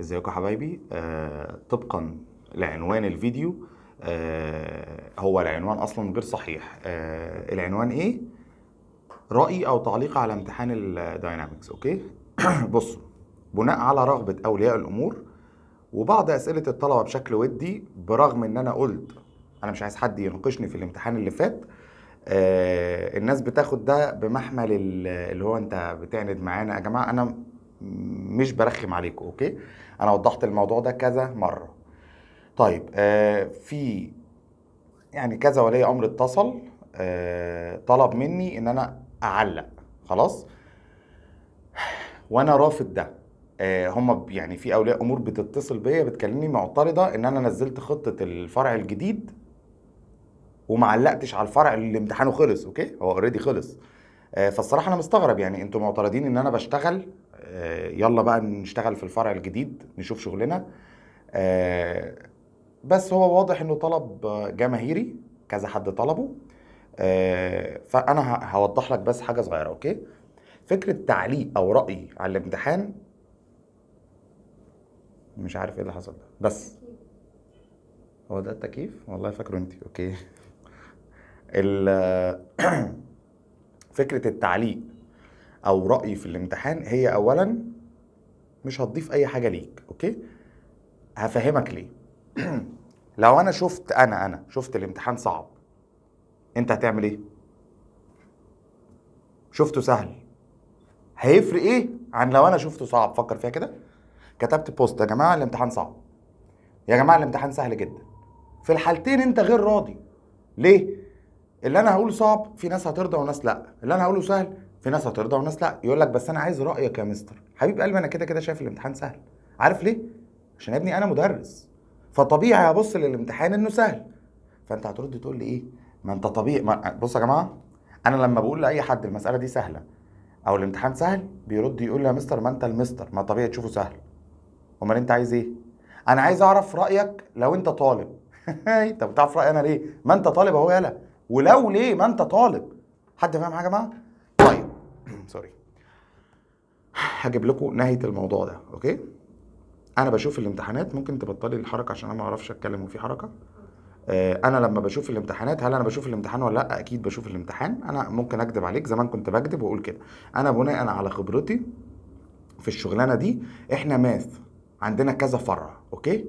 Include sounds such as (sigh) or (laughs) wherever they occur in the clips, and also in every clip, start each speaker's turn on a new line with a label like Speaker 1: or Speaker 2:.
Speaker 1: ازيكم حبايبي آه طبقا لعنوان الفيديو آه هو العنوان اصلا غير صحيح آه العنوان ايه راي او تعليق على امتحان الداينامكس اوكي (clears throat) بصوا بناء على رغبه اولياء الامور وبعض اسئله الطلبه بشكل ودي برغم ان انا قلت انا مش عايز حد يناقشني في الامتحان اللي فات آه الناس بتاخد ده بمحمل اللي هو انت بتعند معانا يا جماعه انا مش برخم عليكم اوكي انا وضحت الموضوع ده كذا مره طيب آه في يعني كذا ولي امر اتصل آه طلب مني ان انا اعلق خلاص وانا رافض ده آه هم يعني في اولياء امور بتتصل بيا بتكلمني معترضه ان انا نزلت خطه الفرع الجديد وما علقتش على الفرع اللي امتحانه خلص اوكي هو اوريدي خلص آه فالصراحه انا مستغرب يعني انتوا معترضين ان انا بشتغل آه، يلا بقى نشتغل في الفرع الجديد نشوف شغلنا آه، بس هو واضح انه طلب جماهيري كذا حد طلبه آه، فانا هوضح لك بس حاجه صغيره اوكي فكره تعليق او راي على الامتحان مش عارف ايه اللي حصل ده بس هو ده التكييف والله فاكره انت اوكي (laughs) (clears throat) فكره التعليق او رايي في الامتحان هي اولا مش هتضيف اي حاجه ليك اوكي هفهمك ليه (clears throat) لو انا شفت انا انا شفت الامتحان صعب انت هتعمل ايه شفته سهل هيفرق ايه عن لو انا شفته صعب فكر فيها كده كتبت بوست يا جماعه الامتحان صعب يا جماعه الامتحان سهل جدا في الحالتين انت غير راضي ليه اللي انا هقوله صعب في ناس هترضى وناس لا اللي انا هقوله سهل في ناس هترضى وناس لا يقول لك بس انا عايز رايك يا مستر حبيب قلبي انا كده كده شايف الامتحان سهل عارف ليه عشان يا ابني انا مدرس فطبيعي ابص للامتحان انه سهل فانت هترد تقول لي ايه ما انت طبيعي ما... بص يا جماعه انا لما بقول لاي حد المساله دي سهله او الامتحان سهل بيرد يقول لي يا مستر ما انت المستر ما طبيعي تشوفه سهل امال انت عايز ايه انا عايز اعرف رايك لو انت طالب انت (laughs) بتعرف رايي انا ليه ما انت طالب اهو يالا ولو ليه ما انت طالب حد فاهم حاجه يا جماعه هجيب لكم نهايه الموضوع ده اوكي انا بشوف الامتحانات ممكن تبطلي الحركه عشان انا ما اعرفش اتكلم وفي حركه آه، انا لما بشوف الامتحانات هل انا بشوف الامتحان ولا لا اكيد بشوف الامتحان انا ممكن اكذب عليك زمان كنت بكذب واقول كده انا بناء على خبرتي في الشغلانه دي احنا ماث عندنا كذا فرع اوكي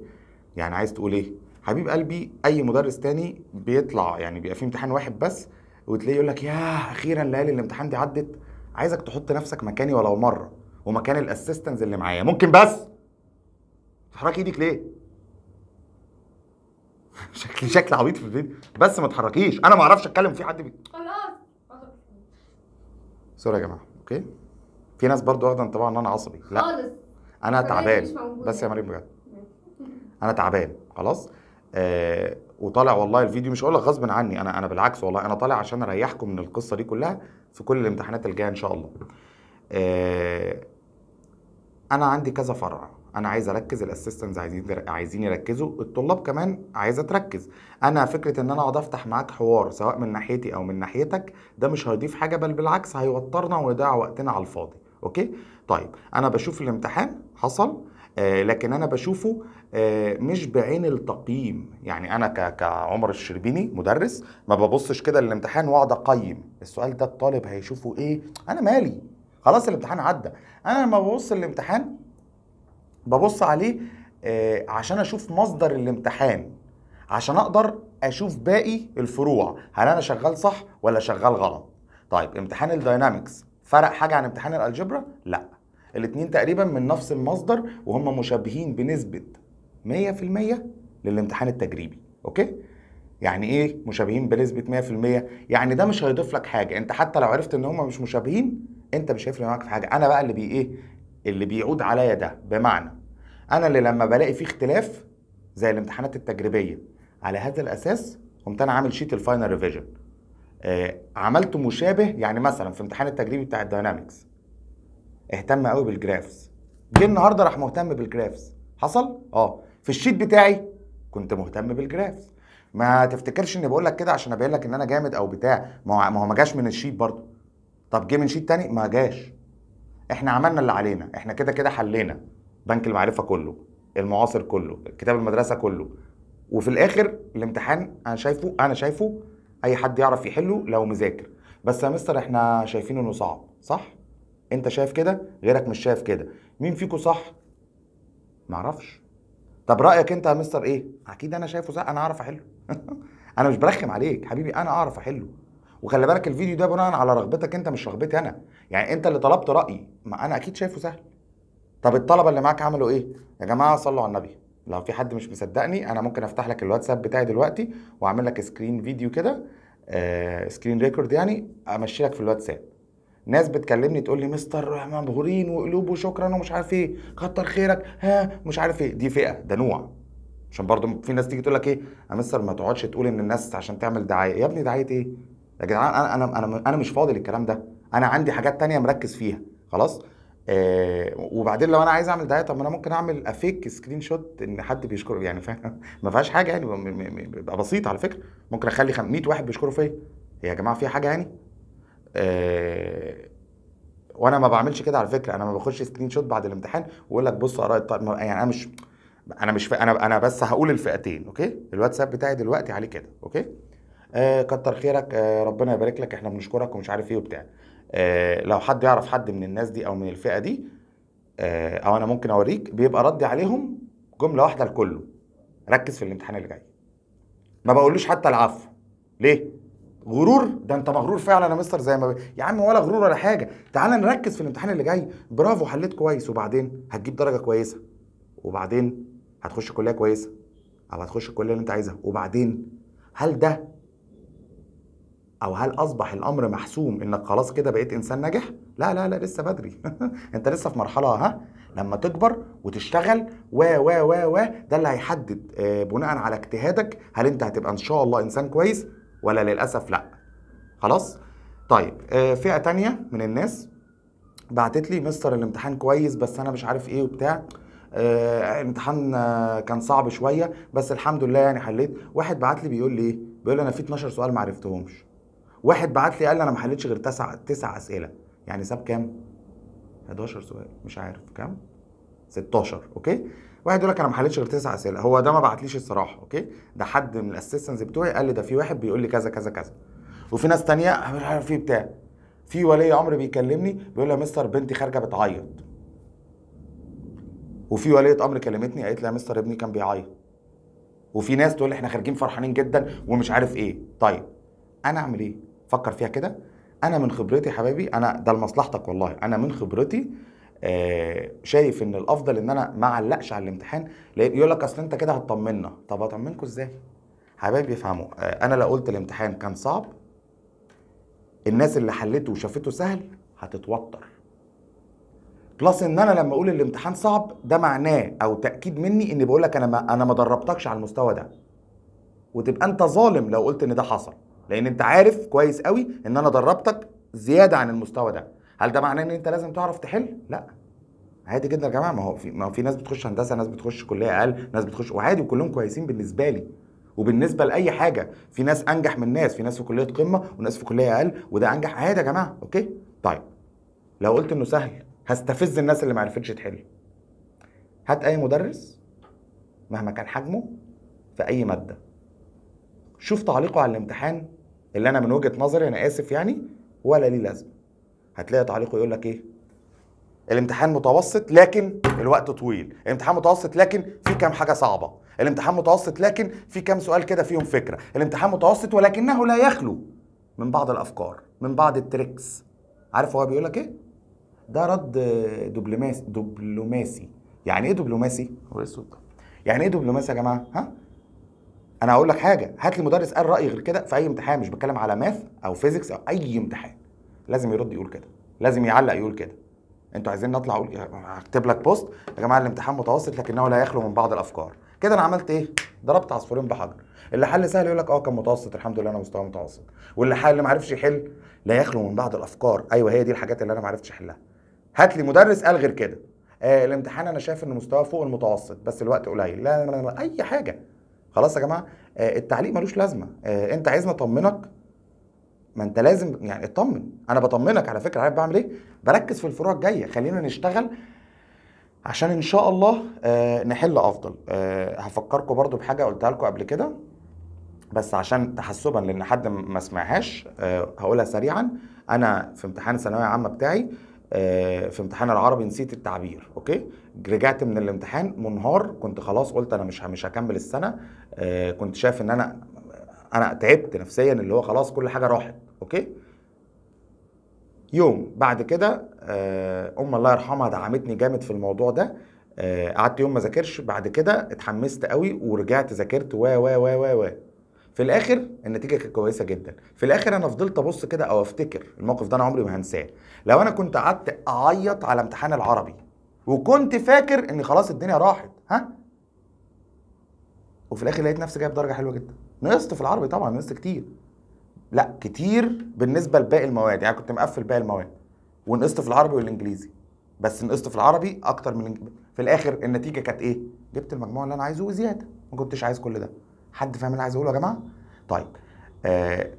Speaker 1: يعني عايز تقول ايه حبيب قلبي اي مدرس تاني بيطلع يعني بيبقى في امتحان واحد بس وتلاقيه يقول لك ياه اخيرا ليالي الامتحان دي عدت عايزك تحط نفسك مكاني ولو مره ومكان الاسيستنز اللي معايا ممكن بس تحرك ايدك ليه (laughs) شكلي شكل عبيط في الفيديو بس ما تحركيش انا ما اعرفش اتكلم في حد بي خلاص سوري يا جماعه اوكي في ناس برضو واخده انطباع ان انا عصبي لا خالص انا تعبان بس يا مريم بجد انا تعبان خلاص آه وطالع والله الفيديو مش هقول لك غصب عني انا انا بالعكس والله انا طالع عشان اريحكم من القصه دي كلها في كل الامتحانات الجايه ان شاء الله آه انا عندي كذا فرع انا عايز اركز الاسيستنتس عايزين عايزين يركزوا الطلاب كمان عايزه تركز انا فكره ان انا اقعد افتح معاك حوار سواء من ناحيتي او من ناحيتك ده مش هيضيف حاجه بل بالعكس هيوترنا ويضيع وقتنا على الفاضي اوكي طيب انا بشوف الامتحان حصل آه لكن انا بشوفه آه مش بعين التقييم يعني انا كعمر الشربيني مدرس ما ببصش كده للامتحان واقعد اقيم السؤال ده الطالب هيشوفه ايه انا مالي خلاص الامتحان عدى انا لما ببص الامتحان ببص عليه آه، عشان اشوف مصدر الامتحان عشان اقدر اشوف باقي الفروع هل انا شغال صح ولا شغال غلط طيب امتحان الداينامكس فرق حاجه عن امتحان الالجبرا لا الاثنين تقريبا من نفس المصدر وهم مشابهين بنسبه 100% للامتحان التجريبي اوكي يعني ايه مشابهين بنسبه 100% يعني ده مش هيضيف لك حاجه انت حتى لو عرفت ان هم مش مشابهين انت مش هيفرق معاك في حاجه انا بقى اللي بي ايه اللي بيعود عليا ده بمعنى انا اللي لما بلاقي فيه اختلاف زي الامتحانات التجريبيه على هذا الاساس قمت انا عامل شيت الفاينل ريفيجن آه عملته مشابه يعني مثلا في امتحان التجريبي بتاع الداينامكس اهتم قوي بالجرافز جه النهارده راح مهتم بالجرافز حصل اه في الشيت بتاعي كنت مهتم بالجرافز ما تفتكرش اني بقول لك كده عشان ابين لك ان انا جامد او بتاع ما هو ما جاش من الشيت برضه طب جه من شيت تاني ما جاش احنا عملنا اللي علينا احنا كده كده حلينا بنك المعرفه كله المعاصر كله كتاب المدرسه كله وفي الاخر الامتحان انا شايفه انا شايفه اي حد يعرف يحله لو مذاكر بس يا مستر احنا شايفين انه صعب صح انت شايف كده غيرك مش شايف كده مين فيكم صح معرفش طب رايك انت يا مستر ايه اكيد انا شايفه صح انا اعرف احله (laughs) انا مش برخم عليك حبيبي انا اعرف احله وخلي بالك الفيديو ده بناء على رغبتك انت مش رغبتي انا يعني انت اللي طلبت رايي ما انا اكيد شايفه سهل طب الطلبه اللي معاك عملوا ايه يا جماعه صلوا على النبي لو في حد مش مصدقني انا ممكن افتح لك الواتساب بتاعي دلوقتي واعمل لك سكرين فيديو كده آه سكرين ريكورد يعني امشي لك في الواتساب ناس بتكلمني تقول لي مستر مبهورين وقلوب وشكرا ومش عارف ايه كتر خيرك ها مش عارف ايه دي فئه ده نوع عشان برضه في ناس تيجي تقول لك ايه يا مستر ما تقعدش تقول ان الناس عشان تعمل دعايه يا ابني دعايه ايه يا جدعان انا انا انا مش فاضي للكلام ده انا عندي حاجات تانية مركز فيها خلاص آه وبعدين لو انا عايز اعمل دعايه طب ما انا ممكن اعمل افيك سكرين شوت ان حد بيشكر يعني فاهم (laughs) ما فيهاش حاجه يعني بيبقى بسيط على فكره ممكن اخلي 100 واحد بيشكروا فيا إيه يا جماعه في حاجه يعني آه وانا ما بعملش كده على فكره انا ما باخدش سكرين شوت بعد الامتحان واقول لك بص اراء الطالب يعني انا مش انا مش انا انا بس هقول الفئتين اوكي الواتساب بتاعي دلوقتي عليه كده اوكي آه، كتر خيرك آه، ربنا يبارك لك احنا بنشكرك ومش عارف ايه وبتاع آه، لو حد يعرف حد من الناس دي او من الفئه دي او انا ممكن اوريك بيبقى ردي عليهم جمله واحده لكله ركز في الامتحان اللي جاي ما بقولوش حتى العفو ليه غرور ده انت مغرور فعلا يا مستر زي ما ب... يا عم ولا غرور ولا حاجه تعال نركز في الامتحان اللي جاي برافو حليت كويس وبعدين هتجيب درجه كويسه وبعدين هتخش كليه كويسه او هتخش الكليه اللي انت عايزها وبعدين هل ده او هل اصبح الامر محسوم انك خلاص كده بقيت انسان ناجح لا لا لا لسه بدري (laughs) انت لسه في مرحله ها لما تكبر وتشتغل و و و و ده اللي هيحدد آه، بناء على اجتهادك هل انت هتبقى ان شاء الله انسان كويس ولا للاسف لا خلاص طيب آه، فئه تانية من الناس بعتت لي مستر الامتحان كويس بس انا مش عارف ايه وبتاع آه، الامتحان كان صعب شويه بس الحمد لله يعني حليت واحد بعت لي بيقول لي إيه؟ بيقول لي انا في 12 سؤال ما عرفتهمش واحد بعت لي قال لي انا ما حليتش غير تسع تسع اسئله يعني ساب كام 11 سؤال مش عارف كام 16 اوكي واحد يقول لك انا ما حليتش غير تسع اسئله هو ده ما بعتليش الصراحه اوكي ده حد من الاسيستنتس بتوعي قال لي ده في واحد بيقول لي كذا كذا كذا وفي ناس تانية مش عارف في بتاع في ولي امر بيكلمني بيقول لي يا مستر بنتي خارجه بتعيط وفي ولية امر كلمتني قالت لي يا مستر ابني كان بيعيط وفي ناس تقول لي احنا خارجين فرحانين جدا ومش عارف ايه طيب انا اعمل ايه فكر فيها كده انا من خبرتي يا حبايبي انا ده لمصلحتك والله انا من خبرتي آه شايف ان الافضل ان انا ما علقش على الامتحان يقول لك اصل انت كده هتطمنا طب هطمنكم ازاي حبايبي افهموا آه انا لو قلت الامتحان كان صعب الناس اللي حلته وشافته سهل هتتوتر بلس ان انا لما اقول الامتحان صعب ده معناه او تاكيد مني اني بقول لك انا ما انا ما دربتكش على المستوى ده وتبقى انت ظالم لو قلت ان ده حصل لان انت عارف كويس قوي ان انا دربتك زياده عن المستوى ده هل ده معناه ان انت لازم تعرف تحل لا عادي جدا يا جماعه ما هو في ما هو في ناس بتخش هندسه ناس بتخش كليه اقل ناس بتخش وعادي وكلهم كويسين بالنسبه لي وبالنسبه لاي حاجه في ناس انجح من ناس في ناس في كليه قمه وناس في كليه اقل وده انجح عادي يا جماعه اوكي طيب لو قلت انه سهل هستفز الناس اللي ما عرفتش تحل هات اي مدرس مهما كان حجمه في اي ماده شوف تعليقه على الامتحان اللي انا من وجهه نظري انا اسف يعني ولا ليه لازمه هتلاقي تعليقه يقول لك ايه الامتحان متوسط لكن الوقت طويل الامتحان متوسط لكن في كام حاجه صعبه الامتحان متوسط لكن في كام سؤال كده فيهم فكره الامتحان متوسط ولكنه لا يخلو من بعض الافكار من بعض التريكس عارف هو بيقول لك ايه ده رد دبلوماسي دبلوماسي يعني ايه دبلوماسي إيه يعني ايه دبلوماسي يا جماعه ها انا هقول لك حاجه هات لي مدرس قال راي غير كده في اي امتحان مش بتكلم على ماث او فيزيكس او اي امتحان لازم يرد يقول كده لازم يعلق يقول كده انتوا عايزين نطلع اقول هكتب لك بوست يا جماعه الامتحان متوسط لكنه لا يخلو من بعض الافكار كده انا عملت ايه ضربت عصفورين بحجر اللي حل سهل يقول لك اه كان متوسط الحمد لله انا مستوى متوسط واللي حل ما عرفش يحل لا يخلو من بعض الافكار ايوه هي دي الحاجات اللي انا ما عرفتش احلها هات لي مدرس قال غير كده آه الامتحان انا شايف ان مستواه فوق المتوسط بس الوقت قليل لا, لا, لا, لا اي حاجه خلاص يا جماعه آه، التعليق ملوش لازمه آه، انت عايزني اطمنك ما انت لازم يعني اطمن انا بطمنك على فكره عارف بعمل ايه بركز في الفروع الجايه خلينا نشتغل عشان ان شاء الله آه، نحل افضل هفكركم برضو بحاجه قلتها لكم قبل كده بس عشان تحسبا لان حد ما سمعهاش هقولها سريعا انا في امتحان الثانويه العامه بتاعي آه، في امتحان العربي نسيت التعبير اوكي رجعت من الامتحان منهار كنت خلاص قلت انا مش مش هكمل السنه آه، كنت شايف ان انا انا تعبت نفسيا اللي هو خلاص كل حاجه راحت اوكي يوم بعد كده آه، ام الله يرحمها دعمتني جامد في الموضوع ده قعدت يوم ما ذاكرش بعد كده اتحمست قوي ورجعت ذاكرت و و و و, و. في الاخر النتيجه كانت كويسه جدا في الاخر انا فضلت ابص كده او افتكر الموقف ده انا عمري ما هنساه لو انا كنت قعدت اعيط على امتحان العربي وكنت فاكر ان خلاص الدنيا راحت ها وفي الاخر لقيت نفسي جايب درجه حلوه جدا نقصت في العربي طبعا نقصت كتير لا كتير بالنسبه لباقي المواد يعني كنت مقفل باقي المواد ونقصت في العربي والانجليزي بس نقصت في العربي اكتر من في الاخر النتيجه كانت ايه جبت المجموع اللي انا عايزه وزياده ما كنتش عايز كل ده حد فاهم اللي عايز اقوله يا جماعه طيب آه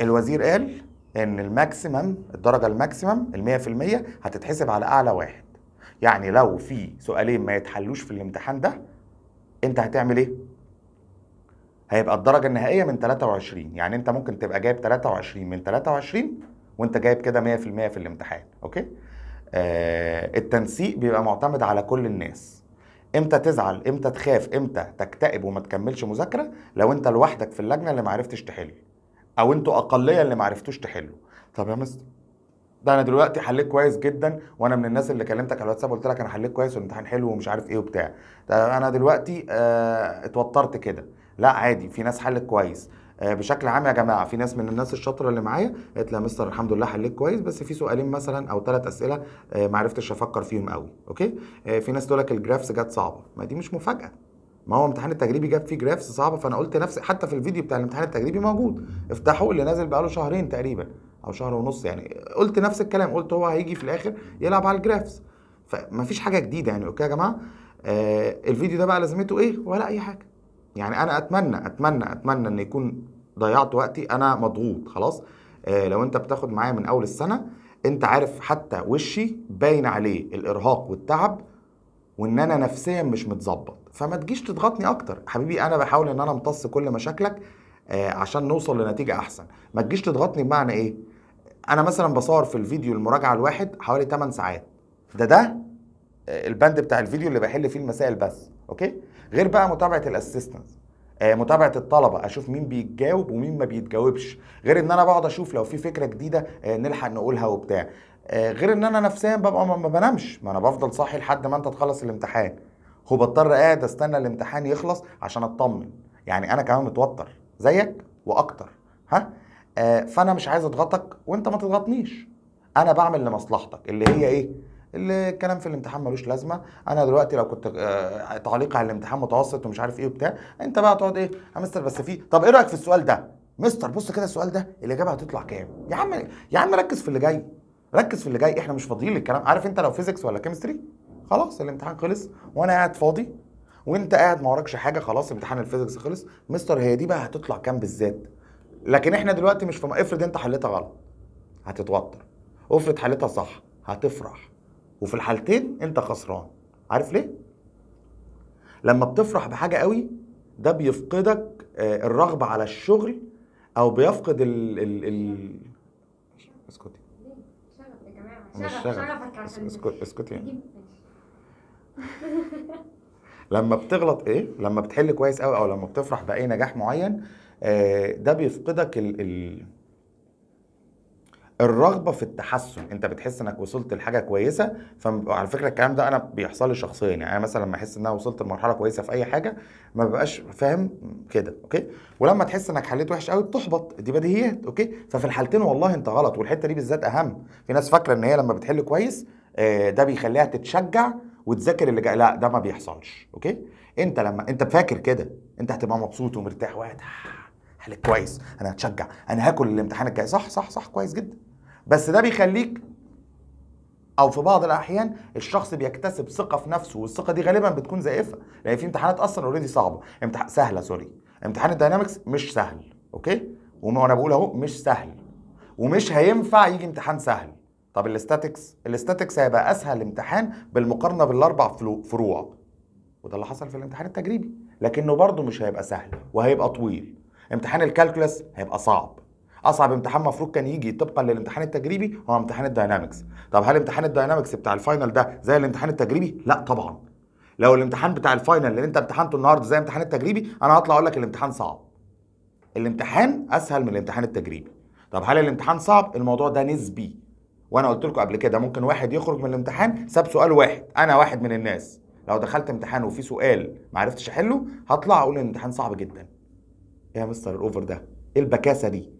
Speaker 1: الوزير قال ان الماكسيمم الدرجه الماكسيمم ال 100% هتتحسب على اعلى واحد يعني لو في سؤالين ما يتحلوش في الامتحان ده انت هتعمل ايه هيبقى الدرجة النهائية من 23 يعني انت ممكن تبقى جايب 23 من 23 وانت جايب كده 100% في, الامتحان اوكي آه التنسيق بيبقى معتمد على كل الناس امتى تزعل امتى تخاف امتى تكتئب وما تكملش مذاكره لو انت لوحدك في اللجنه اللي ما عرفتش تحل او انتوا اقليه اللي ما عرفتوش تحلوا طب يا مستر ده انا دلوقتي حليت كويس جدا وانا من الناس اللي كلمتك على الواتساب قلت لك انا حليت كويس والامتحان حلو ومش عارف ايه وبتاع ده انا دلوقتي اه اتوترت كده لا عادي في ناس حلت كويس آه، بشكل عام يا جماعه في ناس من الناس الشاطره اللي معايا قالت لي يا مستر الحمد لله حليت كويس بس في سؤالين مثلا او ثلاث اسئله آه، ما عرفتش افكر فيهم قوي اوكي آه، في ناس تقول لك الجرافس جت صعبه ما دي مش مفاجاه ما هو امتحان التجريبي جاب فيه جرافس صعبه فانا قلت نفسي حتى في الفيديو بتاع الامتحان التجريبي موجود افتحوا اللي نازل بقاله شهرين تقريبا او شهر ونص يعني قلت نفس الكلام قلت هو هيجي في الاخر يلعب على الجرافس فمفيش حاجه جديده يعني اوكي يا جماعه آه الفيديو ده بقى لازمته ايه ولا اي حاجه يعني انا اتمنى اتمنى اتمنى ان يكون ضيعت وقتي انا مضغوط خلاص آه لو انت بتاخد معايا من اول السنه انت عارف حتى وشي باين عليه الارهاق والتعب وان انا نفسيا مش متظبط فما تجيش تضغطني اكتر حبيبي انا بحاول ان انا امتص كل مشاكلك آه عشان نوصل لنتيجه احسن ما تجيش تضغطني بمعنى ايه انا مثلا بصور في الفيديو المراجعه الواحد حوالي 8 ساعات ده ده آه، البند بتاع الفيديو اللي بحل فيه المسائل بس اوكي غير بقى متابعه الاسيستنس آه، متابعه الطلبه اشوف مين بيتجاوب ومين ما بيتجاوبش غير ان انا بقعد اشوف لو في فكره جديده آه، نلحق نقولها وبتاع آه، غير ان انا نفسيا ببقى ما بنامش ما انا بفضل صاحي لحد ما انت تخلص الامتحان هو بضطر قاعد استنى الامتحان يخلص عشان اطمن يعني انا كمان متوتر زيك واكتر ها فانا مش عايز اضغطك وانت ما تضغطنيش انا بعمل لمصلحتك اللي هي ايه الكلام في الامتحان ملوش لازمه انا دلوقتي لو كنت آه، تعليقي على الامتحان متوسط ومش عارف ايه وبتاع انت بقى تقعد ايه يا مستر بس في طب ايه رايك في السؤال ده مستر بص كده السؤال ده الاجابه هتطلع كام يا عم يا عم ركز في اللي جاي ركز في اللي جاي احنا مش فاضيين للكلام عارف انت لو فيزيكس ولا كيمستري خلاص الامتحان خلص وانا قاعد فاضي وانت قاعد ما وراكش حاجه خلاص امتحان الفيزيكس خلص مستر هي دي بقى هتطلع كام بالذات لكن احنا دلوقتي مش في افرض انت حليتها غلط هتتوتر افرض حليتها صح هتفرح وفي الحالتين انت خسران عارف ليه لما بتفرح بحاجه قوي ده بيفقدك آه، الرغبه على الشغل او بيفقد ال ال ال اسكتي مش شغف اسكتي اسكتي يعني. (laughs) لما بتغلط ايه لما بتحل كويس قوي او لما بتفرح باي نجاح معين آه، ده بيفقدك ال, ال الرغبه في التحسن انت بتحس انك وصلت لحاجه كويسه فعلى فكره الكلام ده انا بيحصل لي شخصيا يعني انا مثلا لما احس ان انا وصلت لمرحله كويسه في اي حاجه ما ببقاش فاهم كده اوكي ولما تحس انك حليت وحش قوي بتحبط دي بديهيات اوكي ففي الحالتين والله انت غلط والحته دي بالذات اهم في ناس فاكره ان هي لما بتحل كويس آه، ده بيخليها تتشجع وتذاكر اللي جاي لا ده ما بيحصلش اوكي انت لما انت فاكر كده انت هتبقى مبسوط ومرتاح وقاعد آه، كويس انا هتشجع انا هاكل الامتحان الجاي صح صح صح كويس جدا بس ده بيخليك او في بعض الاحيان الشخص بيكتسب ثقه في نفسه والثقه دي غالبا بتكون زائفه لان في امتحانات اصلا اوريدي صعبه امتحان سهله سوري امتحان الداينامكس مش سهل اوكي وانا بقول اهو مش سهل ومش هينفع يجي امتحان سهل طب الاستاتكس الاستاتكس هيبقى اسهل امتحان بالمقارنه بالاربع فروع وده اللي حصل في الامتحان التجريبي لكنه برضه مش هيبقى سهل وهيبقى طويل امتحان الكالكولس هيبقى صعب اصعب امتحان مفروض كان يجي طبقا للامتحان التجريبي هو امتحان الداينامكس طب هل امتحان الداينامكس بتاع الفاينل ده زي الامتحان التجريبي لا طبعا لو الامتحان بتاع الفاينل اللي انت امتحنته النهارده زي الامتحان التجريبي انا هطلع اقول لك الامتحان صعب الامتحان اسهل من الامتحان التجريبي طب هل الامتحان صعب الموضوع ده نسبي وانا قلت لكم قبل كده ممكن واحد يخرج من الامتحان ساب سؤال واحد انا واحد من الناس لو دخلت امتحان وفي سؤال ما عرفتش احله هطلع اقول الامتحان صعب جدا ايه يا مستر الاوفر ده ايه البكاسه دي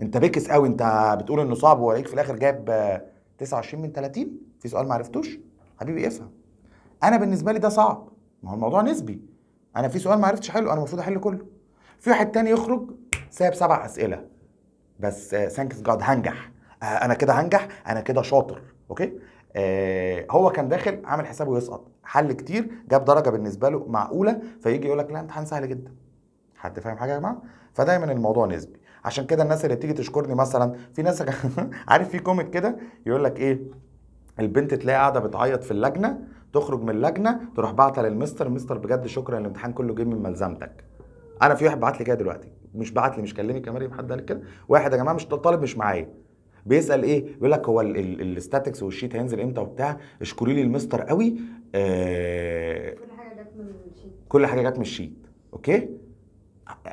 Speaker 1: انت بكس قوي انت بتقول انه صعب وليك في الاخر جايب 29 من 30 في سؤال ما عرفتوش حبيبي افهم انا بالنسبه لي ده صعب ما هو الموضوع نسبي انا في سؤال ما عرفتش احله انا المفروض احل كله في واحد تاني يخرج ساب سبع اسئله بس ثانكس جاد هنجح آه، انا كده هنجح انا كده شاطر اوكي آه هو كان داخل عامل حسابه يسقط حل كتير جاب درجه بالنسبه له معقوله فيجي يقول لك لا امتحان سهل جدا حد فاهم حاجه يا جماعه فدايما الموضوع نسبي عشان كده الناس اللي بتيجي تشكرني مثلا في ناس (laughs) عارف في كوميك كده يقول لك ايه البنت تلاقي قاعده بتعيط في اللجنه تخرج من اللجنه تروح باعتها للمستر مستر بجد شكرا الامتحان كله جه من ملزمتك انا في واحد بعت لي كده دلوقتي مش بعت لي مش كلمني كمان حد قال كده واحد يا جماعه مش طالب مش معايا بيسال ايه بيقول لك هو الاستاتكس والشيت هينزل امتى وبتاع اشكري لي المستر قوي آه كل حاجه جت من الشيت كل حاجه جت من الشيت اوكي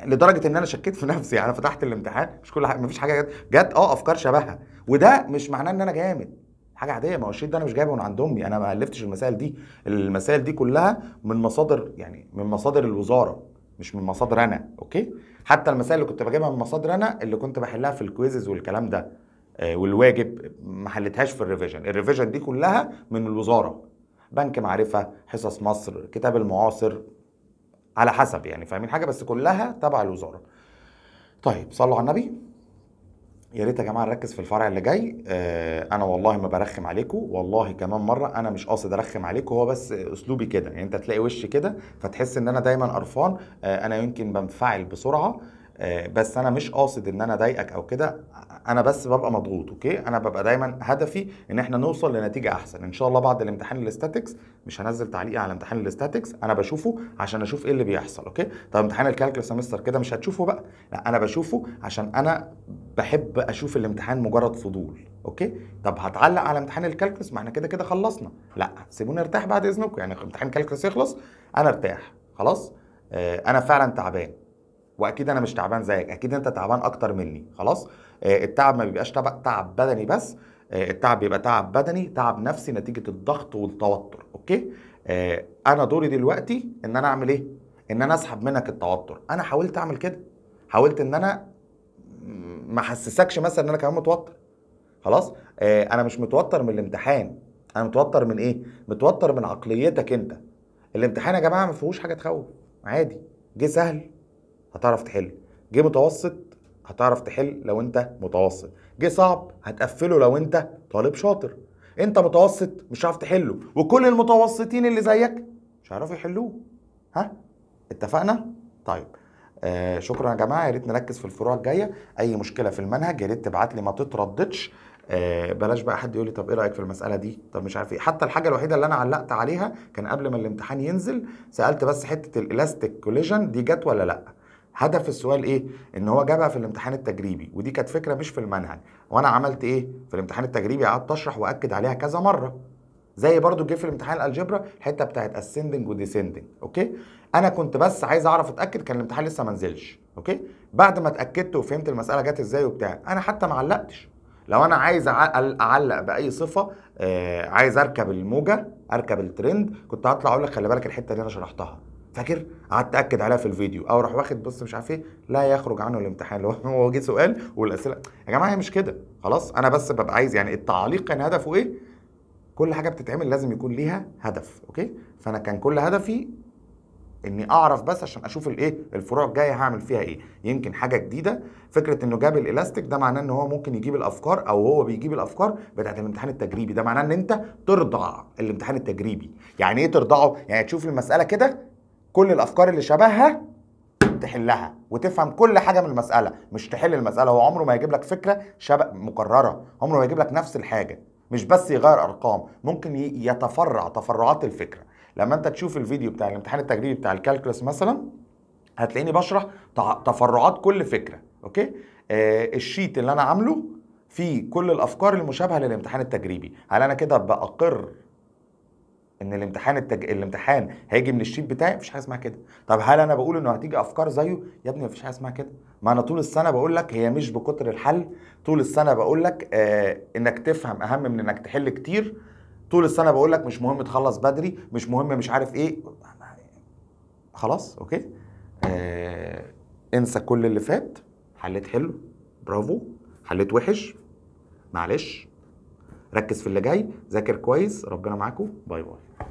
Speaker 1: لدرجه ان انا شكيت في نفسي (laughs) انا فتحت الامتحان مش كل حاجه مفيش حاجه جت جت اه افكار شبهها وده مش معناه ان انا جامد حاجه عاديه ما هو الشيء ده انا مش جايبه من عند امي انا ما الفتش المسائل دي المسائل دي كلها من مصادر يعني من مصادر الوزاره مش من مصادر انا اوكي حتى المسائل اللي كنت بجيبها من مصادر انا اللي كنت بحلها في الكويزز والكلام ده آه، والواجب ما حلتهاش في الريفيجن الريفيجن دي كلها من الوزاره بنك معرفه حصص مصر كتاب المعاصر على حسب يعني فاهمين حاجه بس كلها تبع الوزاره طيب صلوا على النبي يا ريت يا جماعه نركز في الفرع اللي جاي آه انا والله ما برخم عليكم والله كمان مره انا مش قاصد ارخم عليكم هو بس اسلوبي كده يعني انت تلاقي وشي كده فتحس ان انا دايما قرفان آه انا يمكن بنفعل بسرعه آه بس انا مش قاصد ان انا اضايقك او كده انا بس ببقى مضغوط اوكي انا ببقى دايما هدفي ان احنا نوصل لنتيجه احسن ان شاء الله بعد الامتحان الاستاتكس مش هنزل تعليق على امتحان الاستاتكس انا بشوفه عشان اشوف ايه اللي بيحصل اوكي طب امتحان الكالكولس سمستر كده مش هتشوفه بقى لا انا بشوفه عشان انا بحب اشوف الامتحان مجرد فضول اوكي طب هتعلق على امتحان الكالكولس ما احنا كده كده خلصنا لا سيبوني ارتاح بعد اذنكم يعني امتحان الكالكولس يخلص انا ارتاح خلاص آه انا فعلا تعبان واكيد انا مش تعبان زيك اكيد انت تعبان اكتر مني خلاص آه، التعب ما بيبقاش تعب بدني بس آه، التعب بيبقى تعب بدني تعب نفسي نتيجه الضغط والتوتر اوكي آه، انا دوري دلوقتي ان انا اعمل ايه ان انا اسحب منك التوتر انا حاولت اعمل كده حاولت ان انا ما احسسكش مثلا ان انا كمان متوتر خلاص انا مش متوتر من الامتحان انا متوتر من ايه متوتر من عقليتك انت الامتحان يا جماعه ما فيهوش حاجه تخوف عادي جه سهل هتعرف تحل جه متوسط هتعرف تحل لو انت متوسط جه صعب هتقفله لو انت طالب شاطر انت متوسط مش هتعرف تحله وكل المتوسطين اللي زيك مش هيعرفوا يحلوه ها اتفقنا طيب آه شكرا يا جماعه يا ريت نركز في الفروع الجايه اي مشكله في المنهج يا ريت تبعت لي ما تترددش آه بلاش بقى حد يقول لي طب ايه رايك في المساله دي طب مش عارف ايه حتى الحاجه الوحيده اللي انا علقت عليها كان قبل ما الامتحان ينزل سالت بس حته الالاستيك كوليجن دي جت ولا لا هدف السؤال ايه ان هو جابها في الامتحان التجريبي ودي كانت فكره مش في المنهج وانا عملت ايه في الامتحان التجريبي قعدت اشرح واكد عليها كذا مره زي برضو جه في الامتحان الالجبرا الحته بتاعت اسندنج وديسندنج اوكي انا كنت بس عايز اعرف اتاكد كان الامتحان لسه ما نزلش اوكي بعد ما اتاكدت وفهمت المساله جت ازاي وبتاع انا حتى ما علقتش لو انا عايز اعلق باي صفه آه عايز اركب الموجه اركب الترند كنت هطلع اقول لك خلي بالك الحته دي انا شرحتها فاكر قعدت اكد عليها في الفيديو او راح واخد بص مش عارف ايه لا يخرج عنه الامتحان (laughs) لو هو جه سؤال والاسئله يا جماعه هي مش كده خلاص انا بس ببقى عايز يعني التعليق كان هدفه ايه كل حاجه بتتعمل لازم يكون ليها هدف اوكي فانا كان كل هدفي اني اعرف بس عشان اشوف الايه الفروع الجايه هعمل فيها ايه يمكن حاجه جديده فكره انه جاب الالاستيك ده معناه ان هو ممكن يجيب الافكار او هو بيجيب الافكار بتاعت الامتحان التجريبي ده معناه ان انت ترضع الامتحان التجريبي يعني ايه ترضعه يعني تشوف المساله كده كل الافكار اللي شبهها تحلها وتفهم كل حاجه من المساله مش تحل المساله هو عمره ما يجيب لك فكره شبه مكرره عمره ما يجيب لك نفس الحاجه مش بس يغير ارقام ممكن يتفرع تفرعات الفكره لما انت تشوف الفيديو بتاع الامتحان التجريبي بتاع الكالكولس مثلا هتلاقيني بشرح تفرعات كل فكره اوكي آه الشيت اللي انا عامله فيه كل الافكار المشابهه للامتحان التجريبي هل انا كده باقر ان الامتحان التج... الامتحان هيجي من الشيت بتاعي مفيش حاجه اسمها كده طب هل انا بقول انه هتيجي افكار زيه يا ابني مفيش حاجه اسمها كده ما انا طول السنه بقول لك هي مش بكتر الحل طول السنه بقول لك آه انك تفهم اهم من انك تحل كتير طول السنه بقول لك مش مهم تخلص بدري مش مهم مش عارف ايه خلاص اوكي آه انسى كل اللي فات حليت حلو برافو حليت وحش معلش ركز في اللي جاي ذاكر كويس ربنا معاكم باي باي